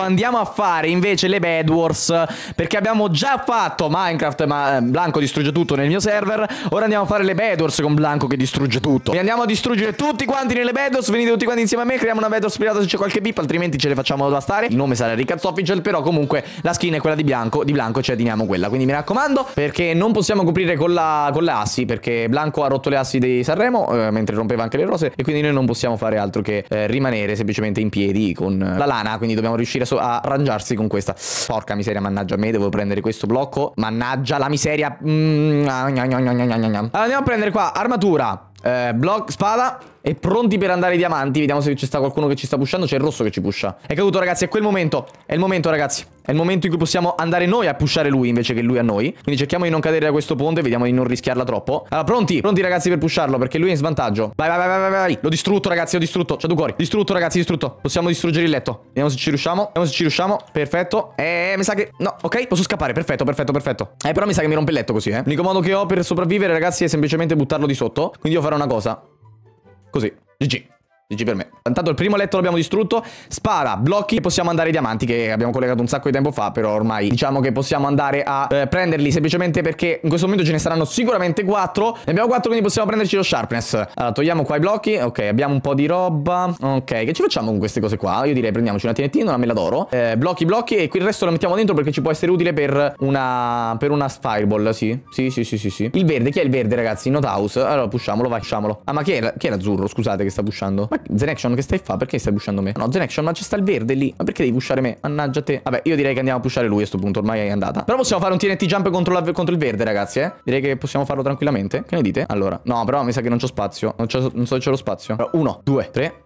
andiamo a fare invece le Bed Wars perché abbiamo già fatto Minecraft ma eh, Blanco distrugge tutto nel mio server ora andiamo a fare le Bed Wars con Blanco che distrugge tutto e andiamo a distruggere tutti quanti nelle Bed Wars venite tutti quanti insieme a me creiamo una Bed Wars pirata se c'è qualche bip altrimenti ce le facciamo devastare il nome sarà Ricazzo Official però comunque la skin è quella di Blanco di Blanco ci cioè teniamo quella quindi mi raccomando perché non possiamo coprire con, la, con le assi perché Blanco ha rotto le assi di Sanremo eh, mentre rompeva anche le rose e quindi noi non possiamo fare altro che eh, rimanere semplicemente in piedi con eh, la lana quindi dobbiamo riuscire a so- a arrangiarsi con questa. Porca miseria, mannaggia me, devo prendere questo blocco. Mannaggia la miseria. Mm. Andiamo a prendere qua armatura, eh, block, spada e pronti per andare ai diamanti Vediamo se ci sta qualcuno che ci sta pushando C'è il rosso che ci pusha È caduto ragazzi, è quel momento È il momento ragazzi È il momento in cui possiamo andare noi a pushare lui Invece che lui a noi Quindi cerchiamo di non cadere da questo ponte Vediamo di non rischiarla troppo Allora pronti, pronti ragazzi per pusharlo Perché lui è in svantaggio Vai vai vai vai vai L'ho distrutto ragazzi, ho distrutto C'è due cuori Distrutto ragazzi, distrutto Possiamo distruggere il letto Vediamo se ci riusciamo Vediamo se ci riusciamo Perfetto Eh, mi sa che... No, ok, posso scappare Perfetto, perfetto, perfetto Eh, però mi sa che mi rompe il letto così, eh L'unico modo che ho per sopravvivere ragazzi è semplicemente buttarlo di sotto Quindi io farò una cosa Così, GG. GG per me. Intanto il primo letto l'abbiamo distrutto. Spara, blocchi e possiamo andare ai diamanti che abbiamo collegato un sacco di tempo fa. Però ormai diciamo che possiamo andare a eh, prenderli semplicemente perché in questo momento ce ne saranno sicuramente 4. Ne abbiamo 4 quindi possiamo prenderci lo sharpness. Allora togliamo qua i blocchi. Ok, abbiamo un po' di roba. Ok, che ci facciamo con queste cose qua? Io direi prendiamoci una TNT, una mela d'oro. Eh, blocchi, blocchi e qui il resto lo mettiamo dentro perché ci può essere utile per una, per una fireball. Sì, sì, sì, sì, sì. sì. Il verde, chi è il verde ragazzi? Not house. Allora pushiamolo, facciamolo. Ah ma chi era, chi era azzurro? Scusate che sta pushando. Ma ma Zenection che stai fa? Perché stai pushando me? No, Zenection, ma c'è sta il verde lì. Ma perché devi pushare me? Mannaggia te. Vabbè, io direi che andiamo a pushare lui a questo punto. Ormai è andata. Però possiamo fare un TNT jump contro, la, contro il verde, ragazzi, eh? Direi che possiamo farlo tranquillamente. Che ne dite? Allora, no, però mi sa che non c'ho spazio. Non, non so se c'è lo spazio. Allora, uno, due, tre,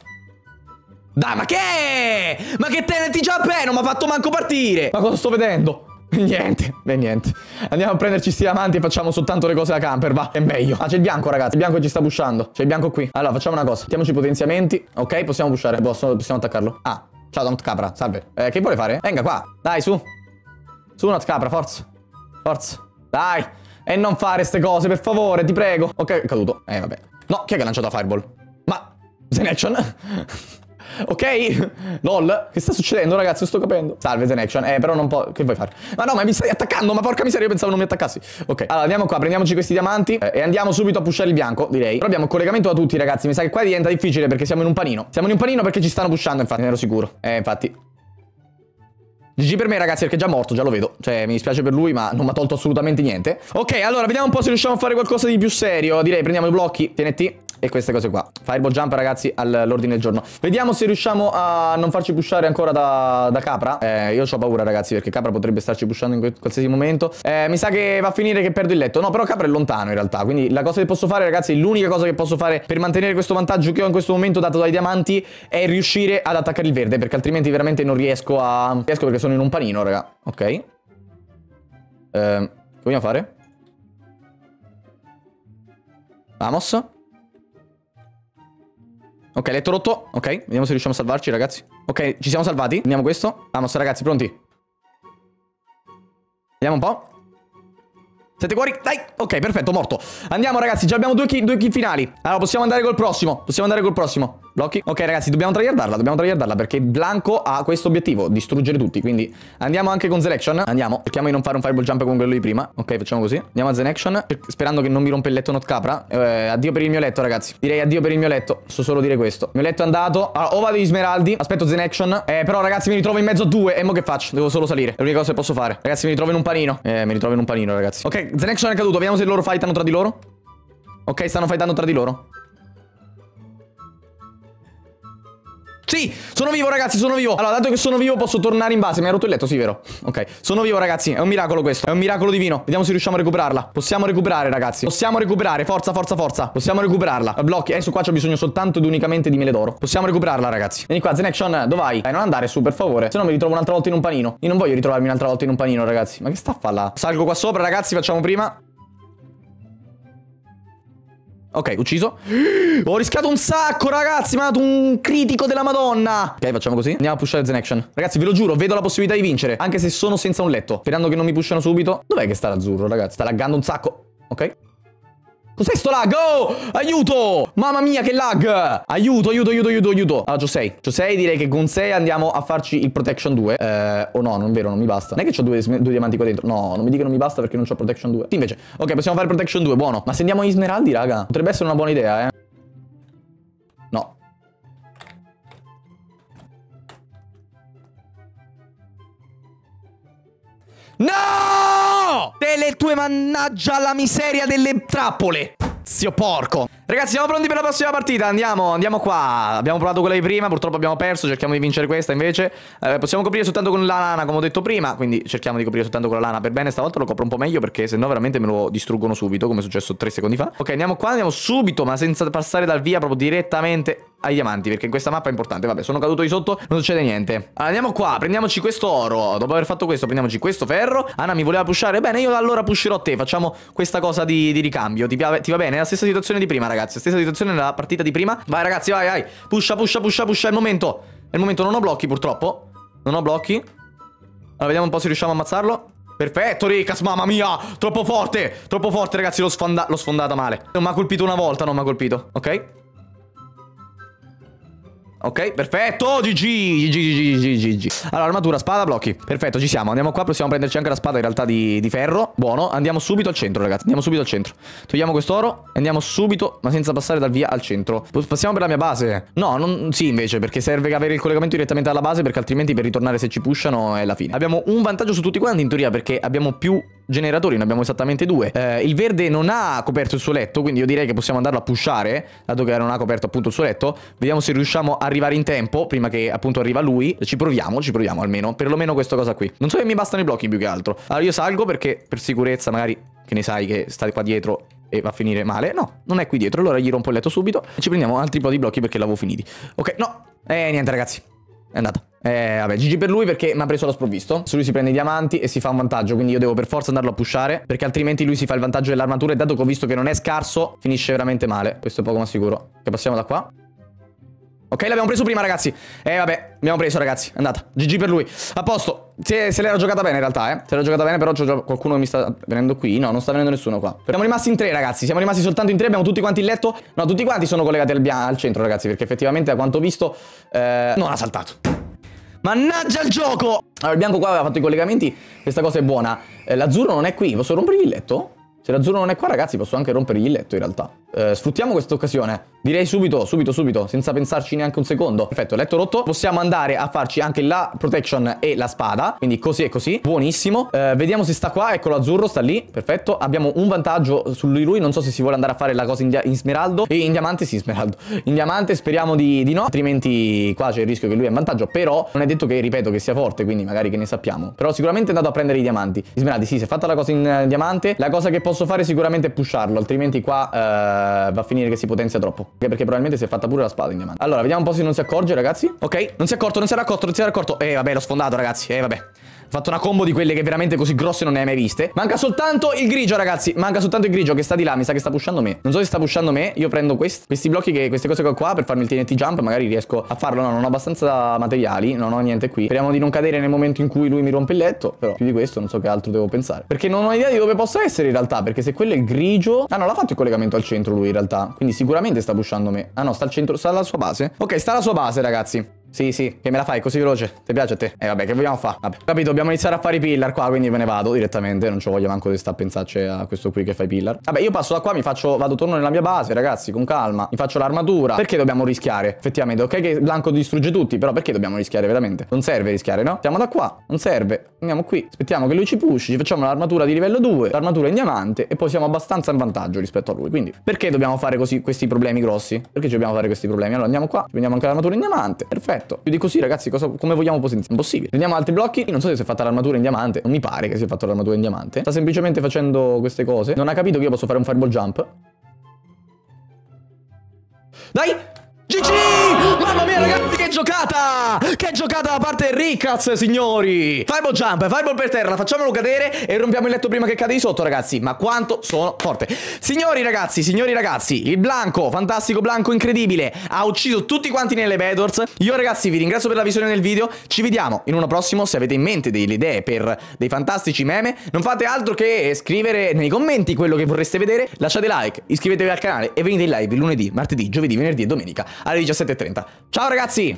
dai, ma che? Ma che TNT Jump è? Non mi ha fatto manco partire! Ma cosa sto vedendo? Niente, beh niente Andiamo a prenderci sti amanti e facciamo soltanto le cose da camper, va È meglio Ah, c'è il bianco ragazzi, il bianco ci sta pushando C'è il bianco qui Allora, facciamo una cosa Mettiamoci i potenziamenti Ok, possiamo pushare Posso, Possiamo attaccarlo Ah, ciao Don't Capra, salve eh, Che vuole fare? Venga qua Dai, su Su Not Capra, forza Forza Dai E non fare ste cose, per favore, ti prego Ok, è caduto Eh, vabbè No, chi è che ha lanciato la Fireball? Ma... Zenaction? Ok? LOL, che sta succedendo ragazzi? Non sto capendo. Salve The Action. Eh, però non può... Che vuoi fare? Ma no, ma mi stai attaccando, ma porca miseria, io pensavo non mi attaccassi. Ok, allora andiamo qua, prendiamoci questi diamanti eh, e andiamo subito a pushare il bianco, direi. Però abbiamo collegamento da tutti ragazzi, mi sa che qua diventa difficile perché siamo in un panino. Siamo in un panino perché ci stanno pushando, infatti, ne ero sicuro. Eh, infatti... GG per me ragazzi perché è già morto, già lo vedo Cioè mi dispiace per lui ma non mi ha tolto assolutamente niente Ok allora vediamo un po' se riusciamo a fare qualcosa di più serio Direi prendiamo i blocchi TNT e queste cose qua Fireball jump ragazzi all'ordine del giorno Vediamo se riusciamo a non farci pushare ancora da, da Capra eh, Io ho paura ragazzi perché Capra potrebbe starci pushando in qualsiasi momento eh, Mi sa che va a finire che perdo il letto No però Capra è lontano in realtà Quindi la cosa che posso fare ragazzi L'unica cosa che posso fare per mantenere questo vantaggio che ho in questo momento dato dai diamanti È riuscire ad attaccare il verde Perché altrimenti veramente non riesco a... Riesco perché sono in un panino, raga. Ok. Eh, che vogliamo fare? Vamos. Ok, letto rotto. Ok, vediamo se riusciamo a salvarci, ragazzi. Ok, ci siamo salvati. Andiamo questo. Vamos, ragazzi, pronti? Vediamo un po'. Sette cuori, dai! Ok, perfetto, morto. Andiamo, ragazzi, già abbiamo due kill, due kill finali. Allora, possiamo andare col prossimo. Possiamo andare col prossimo. Blocchi. Ok ragazzi, dobbiamo tryhardarla, dobbiamo tryhardarla perché Blanco ha questo obiettivo, distruggere tutti. Quindi andiamo anche con Zelection. Andiamo, cerchiamo di non fare un fireball jump con quello di prima. Ok, facciamo così. Andiamo a Zenection, sperando che non mi rompa il letto not capra. Eh, addio per il mio letto ragazzi. Direi addio per il mio letto, so solo dire questo. Il mio letto è andato. Allora, ah, o vado di smeraldi, aspetto Zenection. Eh, però ragazzi mi ritrovo in mezzo a due. E mo che faccio? Devo solo salire. È l'unica cosa che posso fare. Ragazzi mi ritrovo in un panino. Eh, mi ritrovo in un panino ragazzi. Ok, Zenection è caduto, vediamo se loro fightano tra di loro. Ok, stanno fightando tra di loro. Sì, sono vivo ragazzi, sono vivo Allora, dato che sono vivo posso tornare in base Mi ha rotto il letto, sì vero? Ok, sono vivo ragazzi È un miracolo questo, è un miracolo divino Vediamo se riusciamo a recuperarla Possiamo recuperare ragazzi Possiamo recuperare, forza, forza, forza Possiamo recuperarla eh, Blocchi, adesso eh, qua c'ho bisogno soltanto ed unicamente di mele d'oro Possiamo recuperarla ragazzi Vieni qua, Zenection, dove vai? Dai, non andare su, per favore Se no mi ritrovo un'altra volta in un panino Io non voglio ritrovarmi un'altra volta in un panino ragazzi Ma che sta a fare là? Salgo qua sopra ragazzi, facciamo prima Ok, ucciso. Ho rischiato un sacco, ragazzi. Mi ha dato un critico della madonna. Ok, facciamo così. Andiamo a pushare Zen Action. Ragazzi, ve lo giuro, vedo la possibilità di vincere. Anche se sono senza un letto. Sperando che non mi pushano subito. Dov'è che sta l'azzurro, ragazzi? Sta laggando un sacco. Ok. Cos'è sto lag? Oh, aiuto! Mamma mia, che lag! Aiuto, aiuto, aiuto, aiuto, aiuto. Ah, Josei. Josei, direi che con 6 andiamo a farci il Protection 2. Eh, o oh no, non è vero, non mi basta. Non è che ho due, due, diamanti qua dentro. No, non mi dica che non mi basta perché non ho Protection 2. Sì, invece. Ok, possiamo fare Protection 2, buono. Ma se andiamo in Smeraldi, raga, potrebbe essere una buona idea, eh. No. No! delle tue mannaggia alla miseria delle trappole. Zio porco. Ragazzi, siamo pronti per la prossima partita. Andiamo, andiamo qua. Abbiamo provato quella di prima, purtroppo abbiamo perso. Cerchiamo di vincere questa invece. Eh, possiamo coprire soltanto con la lana, come ho detto prima. Quindi cerchiamo di coprire soltanto con la lana. Per bene, stavolta lo copro un po' meglio perché se no veramente me lo distruggono subito, come è successo tre secondi fa. Ok, andiamo qua, andiamo subito, ma senza passare dal via, proprio direttamente ai diamanti Perché in questa mappa è importante Vabbè sono caduto di sotto Non succede niente allora, Andiamo qua Prendiamoci questo oro Dopo aver fatto questo Prendiamoci questo ferro Anna mi voleva pushare Bene io allora pusherò te Facciamo questa cosa di, di ricambio ti, ti, va bene? È la stessa situazione di prima ragazzi Stessa situazione nella partita di prima Vai ragazzi vai vai Pusha pusha pusha pusha È il momento È il momento Non ho blocchi purtroppo Non ho blocchi Allora vediamo un po' se riusciamo a ammazzarlo Perfetto, Ricas, mamma mia Troppo forte, troppo forte ragazzi L'ho sfonda sfondata male Non mi ha colpito una volta, non mi ha colpito Ok Ok, perfetto, GG, GG, GG, GG Allora, armatura, spada, blocchi Perfetto, ci siamo, andiamo qua, possiamo prenderci anche la spada in realtà di, di ferro Buono, andiamo subito al centro, ragazzi Andiamo subito al centro Togliamo quest'oro e andiamo subito, ma senza passare dal via al centro Passiamo per la mia base No, non... sì invece, perché serve avere il collegamento direttamente alla base Perché altrimenti per ritornare se ci pushano è la fine Abbiamo un vantaggio su tutti quanti in teoria Perché abbiamo più generatori, ne abbiamo esattamente due. Eh, il verde non ha coperto il suo letto, quindi io direi che possiamo andarlo a pushare, dato che non ha coperto appunto il suo letto. Vediamo se riusciamo a arrivare in tempo, prima che appunto arriva lui. Ci proviamo, ci proviamo almeno, perlomeno questa cosa qui. Non so che mi bastano i blocchi più che altro. Allora io salgo perché per sicurezza magari, che ne sai, che sta qua dietro e va a finire male. No, non è qui dietro, allora gli rompo il letto subito. E ci prendiamo altri po' di blocchi perché l'avevo finiti. Ok, no. Eh, niente ragazzi, è andata. Eh, vabbè, GG per lui perché mi ha preso lo sprovvisto. Su lui si prende i diamanti e si fa un vantaggio, quindi io devo per forza andarlo a pushare, perché altrimenti lui si fa il vantaggio dell'armatura e dato che ho visto che non è scarso, finisce veramente male. Questo è poco ma sicuro. Che passiamo da qua. Ok, l'abbiamo preso prima, ragazzi. Eh, vabbè, abbiamo preso, ragazzi. È andata. GG per lui. A posto. Se, se l'era giocata bene, in realtà, eh. Se l'era giocata bene, però c'è qualcuno che mi sta venendo qui. No, non sta venendo nessuno qua. Siamo rimasti in tre, ragazzi. Siamo rimasti soltanto in tre. Abbiamo tutti quanti in letto. No, tutti quanti sono collegati al, al centro, ragazzi. Perché effettivamente, a quanto ho visto, eh, non ha saltato. Mannaggia il gioco! Allora, il bianco qua aveva fatto i collegamenti, questa cosa è buona. Eh, l'azzurro non è qui, posso rompergli il letto? Se l'azzurro non è qua, ragazzi, posso anche rompergli il letto in realtà. Eh, sfruttiamo questa occasione. Direi subito, subito, subito, senza pensarci neanche un secondo. Perfetto, letto rotto. Possiamo andare a farci anche la protection e la spada. Quindi così e così. Buonissimo. Eh, vediamo se sta qua. Eccolo l'azzurro, sta lì. Perfetto. Abbiamo un vantaggio su lui lui. Non so se si vuole andare a fare la cosa in, in smeraldo. E in diamante, sì, smeraldo. In diamante speriamo di, di no. Altrimenti qua c'è il rischio che lui è in vantaggio. Però non è detto che, ripeto, che sia forte. Quindi magari che ne sappiamo. Però sicuramente è andato a prendere i diamanti. Smeraldi, sì, si è fatta la cosa in uh, diamante. La cosa che posso fare sicuramente è pusharlo. Altrimenti qua... Uh, eh, va a finire che si potenzia troppo. Anche perché probabilmente si è fatta pure la spada in diamante. Allora, vediamo un po' se non si accorge, ragazzi. Ok, non si è accorto, non si era accorto, non si era accorto. Eh, vabbè, l'ho sfondato, ragazzi. Eh, vabbè fatto una combo di quelle che veramente così grosse non ne hai mai viste. Manca soltanto il grigio, ragazzi. Manca soltanto il grigio che sta di là. Mi sa che sta pushando me. Non so se sta pushando me. Io prendo quest questi blocchi, che, queste cose che ho qua, per farmi il TNT jump. Magari riesco a farlo. No, non ho abbastanza materiali. Non ho niente qui. Speriamo di non cadere nel momento in cui lui mi rompe il letto. Però più di questo non so che altro devo pensare. Perché non ho idea di dove possa essere in realtà. Perché se quello è il grigio... Ah, no, l'ha fatto il collegamento al centro lui in realtà. Quindi sicuramente sta pushando me. Ah, no, sta al centro... Sta alla sua base? Ok, sta alla sua base, ragazzi. Sì, sì, che me la fai così veloce? Ti piace a te? Eh vabbè, che vogliamo fare? Vabbè, capito, dobbiamo iniziare a fare i pillar qua, quindi me ne vado direttamente, non ci voglio manco di stare a pensarci a questo qui che fa i pillar. Vabbè, io passo da qua, mi faccio, vado torno nella mia base, ragazzi, con calma, mi faccio l'armatura. Perché dobbiamo rischiare? Effettivamente, ok che Blanco distrugge tutti, però perché dobbiamo rischiare veramente? Non serve rischiare, no? Siamo da qua, non serve, andiamo qui, aspettiamo che lui ci push, ci facciamo l'armatura di livello 2, l'armatura in diamante e poi siamo abbastanza in vantaggio rispetto a lui, quindi perché dobbiamo fare così questi problemi grossi? Perché ci dobbiamo fare questi problemi? Allora andiamo qua, prendiamo anche l'armatura in diamante, perfetto perfetto. Più di così, ragazzi, cosa, come vogliamo potenziare? Impossibile. Prendiamo altri blocchi. Non so se si è fatta l'armatura in diamante. Non mi pare che si sia fatta l'armatura in diamante. Sta semplicemente facendo queste cose. Non ha capito che io posso fare un fireball jump. Dai! GG! Mamma mia, ragazzi! giocata! Che giocata da parte Rickaz, signori! Fireball jump, fireball per terra, facciamolo cadere e rompiamo il letto prima che cade di sotto, ragazzi. Ma quanto sono forte. Signori ragazzi, signori ragazzi, il Blanco, fantastico Blanco incredibile, ha ucciso tutti quanti nelle Bedors. Io ragazzi vi ringrazio per la visione del video, ci vediamo in uno prossimo se avete in mente delle idee per dei fantastici meme. Non fate altro che scrivere nei commenti quello che vorreste vedere, lasciate like, iscrivetevi al canale e venite in live lunedì, martedì, giovedì, venerdì e domenica alle 17.30. Ciao ragazzi!